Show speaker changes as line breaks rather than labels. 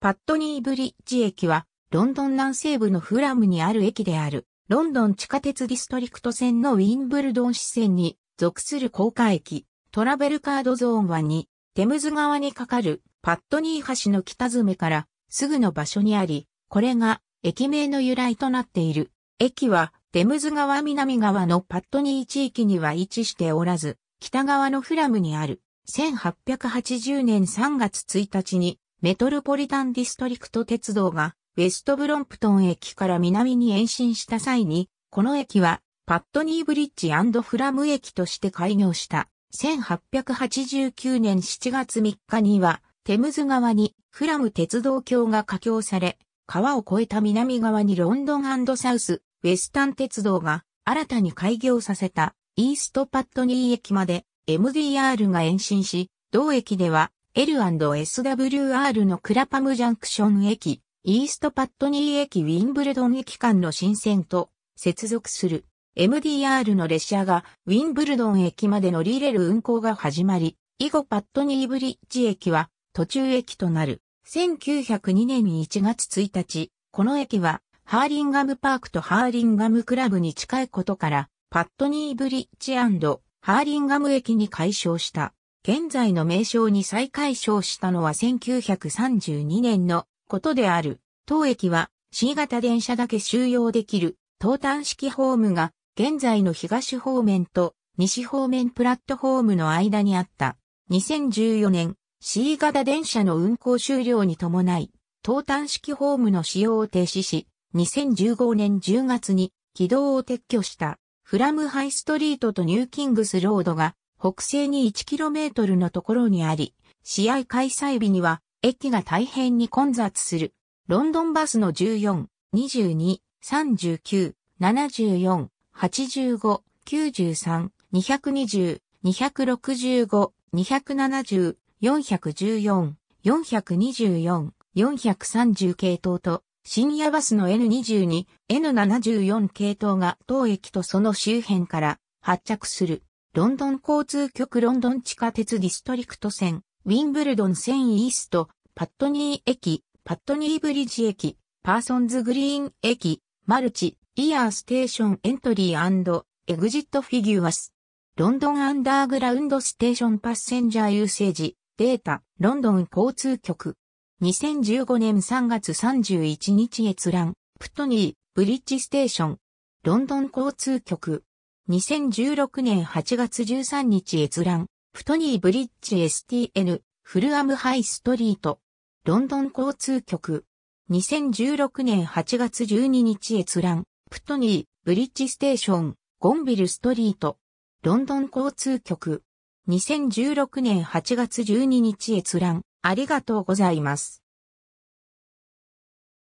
パットニーブリッジ駅は、ロンドン南西部のフラムにある駅である、ロンドン地下鉄ディストリクト線のウィンブルドン支線に属する高架駅、トラベルカードゾーンは2、テムズ川に架かるパットニー橋の北詰めからすぐの場所にあり、これが駅名の由来となっている。駅はテムズ川南側のパットニー地域には位置しておらず、北側のフラムにある。1880年3月1日にメトロポリタンディストリクト鉄道がウェストブロンプトン駅から南に延伸した際に、この駅はパットニーブリッジフラム駅として開業した。1889年7月3日には、テムズ川にフラム鉄道橋が架橋され、川を越えた南側にロンドンサウス、ウェスタン鉄道が新たに開業させたイーストパットニー駅まで MDR が延伸し、同駅では L&SWR のクラパムジャンクション駅、イーストパットニー駅ウィンブルドン駅間の新線と接続する MDR の列車がウィンブルドン駅まで乗り入れる運行が始まり、以後パットニーブリッジ駅は途中駅となる。1902年1月1日、この駅はハーリンガムパークとハーリンガムクラブに近いことから、パットニーブリッジハーリンガム駅に解消した。現在の名称に再改称したのは1932年のことである。当駅は C 型電車だけ収容できる東端式ホームが現在の東方面と西方面プラットホームの間にあった。2014年 C 型電車の運行終了に伴い東端式ホームの使用を停止し2015年10月に軌道を撤去したフラムハイストリートとニューキングスロードが北西に 1km のところにあり、試合開催日には駅が大変に混雑する。ロンドンバスの14、22、39、74、85、93、220、265、270、414、424、430系統と、深夜バスの N22、N74 系統が当駅とその周辺から発着する。ロンドン交通局ロンドン地下鉄ディストリクト線、ウィンブルドン線イースト、パットニー駅、パットニーブリッジ駅、パーソンズグリーン駅、マルチ、イヤーステーションエントリーエグジットフィギュアス。ロンドンアンダーグラウンドステーションパッセンジャーユーセージ、データ、ロンドン交通局。2015年3月31日閲覧、プトニー、ブリッジステーション。ロンドン交通局。2016年8月13日閲覧、プトニーブリッジ STN、フルアムハイストリート、ロンドン交通局。2016年8月12日閲覧、プトニー、ブリッジステーション、ゴンビルストリート、ロンドン交通局。2016年8月12日閲覧、ありがとうございます。